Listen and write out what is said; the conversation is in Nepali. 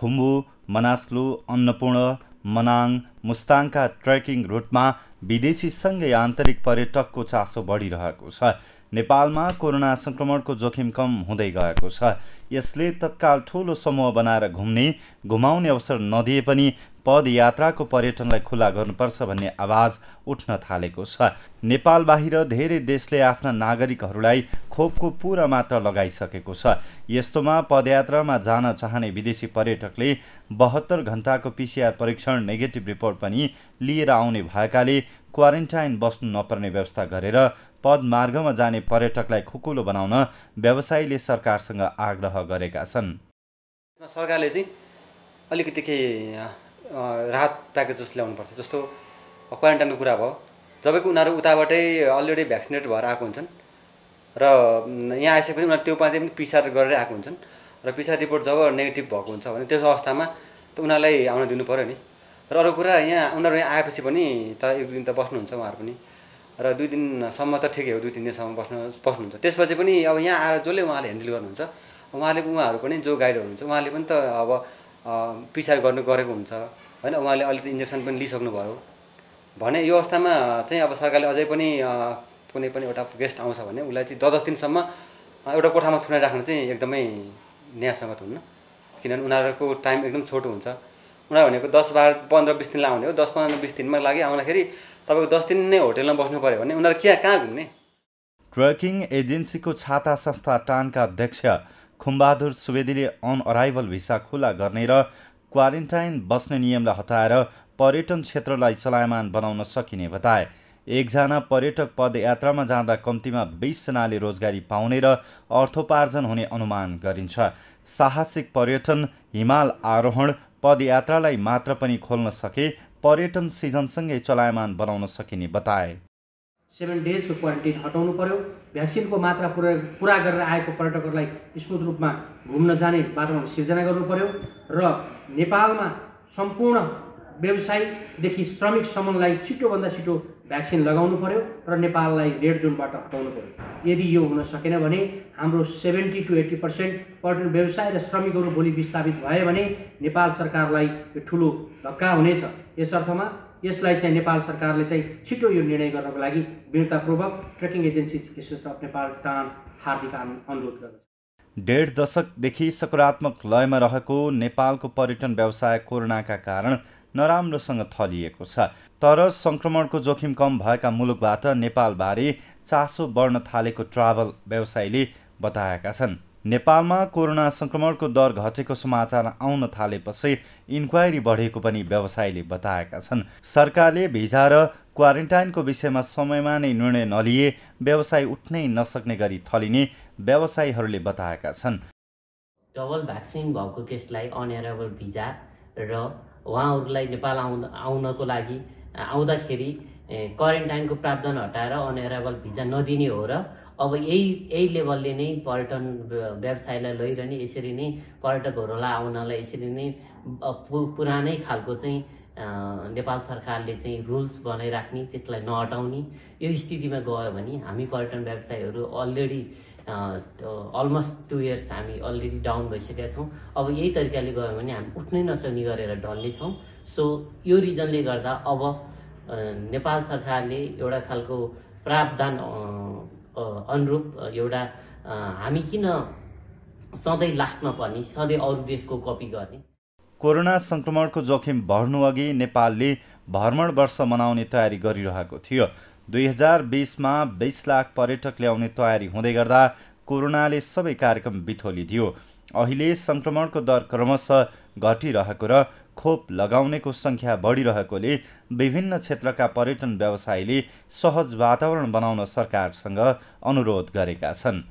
खुम्बु मनास्लु अन्नपूर्ण मनाङ मुस्ताङका ट्रेकिङ रुटमा विदेशीसँगै आन्तरिक पर्यटकको चासो बढिरहेको छ नेपालमा कोरोना सङ्क्रमणको जोखिम कम हुँदै गएको छ यसले तत्काल ठुलो समूह बनाएर घुम्ने घुमाउने अवसर नदिए पनि पदयात्राको पर्यटनलाई खुला गर्नुपर्छ भन्ने आवाज उठ्न थालेको छ नेपाल बाहिर धेरै देशले आफ्ना नागरिकहरूलाई खोपको पुरा मात्रा लगाइसकेको छ यस्तोमा पदयात्रामा जान चाहने विदेशी पर्यटकले बहत्तर घन्टाको पिसिआर परीक्षण नेगेटिभ रिपोर्ट पनि लिएर आउने भएकाले क्वारेन्टाइन बस्नु नपर्ने व्यवस्था गरेर पदमार्गमा जाने पर्यटकलाई खुकुलो बनाउन व्यवसायीले सरकारसँग आग्रह गरेका छन् सरकारले चाहिँ अलिकति केही राहत जस्तो ल्याउनुपर्छ जस्तो क्वारेन्टाइनको कुरा भयो जबको उनीहरू उताबाटै अलरेडी भ्याक्सिनेट भएर आएको हुन्छन् र यहाँ आइसकेपछि उनीहरू त्यो पाँच पनि पिसार गरेर आएको हुन्छन् र पिसार रिपोर्ट जब नेगेटिभ भएको हुन्छ भने त्यस अवस्थामा त उनीहरूलाई आउन दिनु पऱ्यो नि र अरू कुरा यहाँ उनीहरू यहाँ आएपछि पनि त एक दिन त बस्नुहुन्छ उहाँहरू पनि र दुई दिनसम्म त ठिकै हो दुई तिन दिनसम्म बस्नु बस्नुहुन्छ त्यसपछि पनि अब यहाँ आएर जसले उहाँले ह्यान्डल गर्नुहुन्छ उहाँले उहाँहरू पनि जो गाइड हुनुहुन्छ उहाँले पनि त अब पिसार गर्नु गरेको हुन्छ होइन उहाँले अलिकति इन्जेक्सन पनि लिइसक्नुभयो भने यो अवस्थामा चाहिँ अब सरकारले अझै पनि कुनै पनि एउटा गेस्ट आउँछ भने उसलाई चाहिँ दस दस दिनसम्म एउटा कोठामा थुनाइ राख्न चाहिँ एकदमै न्यायसङ्गत हुन्न किनभने उनीहरूको टाइम एकदम छोटो हुन्छ उनीहरू भनेको दस बाह्र पन्ध्र बिस दिनलाई आउने हो दस पन्ध्र बिस दिनमा लागि आउँदाखेरि तपाईँको दस दिन नै होटेलमा बस्नु पऱ्यो भने उनीहरू क्या कहाँ घुम्ने ट्रेकिङ एजेन्सीको छाता संस्था टानका अध्यक्ष खुम्बहादुर सुवेदीले अन अराइभल भिसा खुला गर्ने र क्वारेन्टाइन बस्ने नियमलाई हटाएर पर्यटन क्षेत्रलाई चलायमान बनाउन सकिने बताए एकजना पर्यटक पदयात्रामा जाँदा कम्तीमा बिसजनाले रोजगारी पाउने र अर्थोपार्जन हुने अनुमान गरिन्छ साहसिक पर्यटन हिमाल आरोहण पदयात्रालाई मात्र पनि खोल्न सके पर्यटन सिजनसँगै चलायमान बनाउन सकिने बताए सेभेन डेजको क्वारेन्टिन हटाउनु पर्यो भ्याक्सिनको मात्रा पुरा पुरा गरेर आएको पर्यटकहरूलाई स्मुथ रूपमा घुम्न जाने वातावरण सिर्जना गर्नु पर्यो र नेपालमा सम्पूर्ण व्यवसायदेखि श्रमिकसम्मलाई छिटोभन्दा छिटो भ्याक्सिन लगाउनु पर्यो र नेपाललाई रेड जोनबाट हटाउनु पऱ्यो यदि यो हुन सकेन भने हाम्रो सेभेन्टी टु एट्टी पर्सेन्ट पर्यटन व्यवसाय र श्रमिकहरू भोलि विस्थापित भए भने नेपाल सरकारलाई यो ठुलो धक्का हुनेछ यस अर्थमा यसलाई चाहिँ नेपाल सरकारले चाहिँ छिटो यो निर्णय गर्नको लागि विनतापूर्वक trekking agency association of Nepal TAAN हार्दिक अनुरोध गर्दछ डेढ दशकदेखि सकारात्मक लयमा रहेको नेपालको पर्यटन व्यवसाय कोरोनाका कारण नराम्रोसँग थलिएको छ तर सङ्क्रमणको जोखिम कम भएका मुलुकबाट नेपालबारे चासो बढ्न थालेको ट्राभल व्यवसायीले बताएका छन् नेपालमा कोरोना सङ्क्रमणको दर घटेको समाचार आउन थालेपछि इन्क्वायरी बढेको पनि व्यवसायीले बताएका छन् सरकारले भिजा र क्वारेन्टाइनको विषयमा समयमा नै निर्णय नलिए व्यवसाय उठ्नै नसक्ने गरी थलिने व्यवसायीहरूले बताएका छन् डबल भ्याक्सिन भएको केसलाई अनएरेबल भिजा र उहाँहरूलाई नेपाल आउँदा आउनको लागि आउँदाखेरि क्वारेन्टाइनको प्रावधान हटाएर अनएराइभल भिजा नदिने हो र अब यही यही लेभलले नै पर्यटन व्यवसायलाई लैरहने यसरी नै पर्यटकहरूलाई आउनलाई यसरी नै पुरानै खालको चाहिँ नेपाल सरकारले चाहिँ रुल्स बनाइराख्ने त्यसलाई नहटाउने यो स्थितिमा गयो भने हामी पर्यटन व्यवसायहरू अलरेडी अलमोस्ट टु इयर्स हामी अलरेडी डाउन भइसकेका छौँ अब यही तरिकाले गयो भने हामी उठ्नै नसक्ने गरेर डल्ने छौँ सो यो रिजनले गर्दा अब नेपाल सरकारले एउटा खालको प्रावधान अनुरूप एउटा हामी किन सधैँ लास्टमा पर्ने सधैँ अरू देशको कपी गर्ने कोरोना सङ्क्रमणको जोखिम बढ्नु अघि नेपालले भ्रमण वर्ष मनाउने तयारी गरिरहेको थियो दुई हजार बिसमा बिस लाख पर्यटक ल्याउने तयारी हुँदै गर्दा कोरोनाले सबै कार्यक्रम बिथोलिदियो अहिले सङ्क्रमणको दर क्रमशः घटिरहेको र खोप लगाउनेको सङ्ख्या बढिरहेकोले विभिन्न क्षेत्रका पर्यटन व्यवसायीले सहज वातावरण बनाउन सरकारसँग अनुरोध गरेका छन्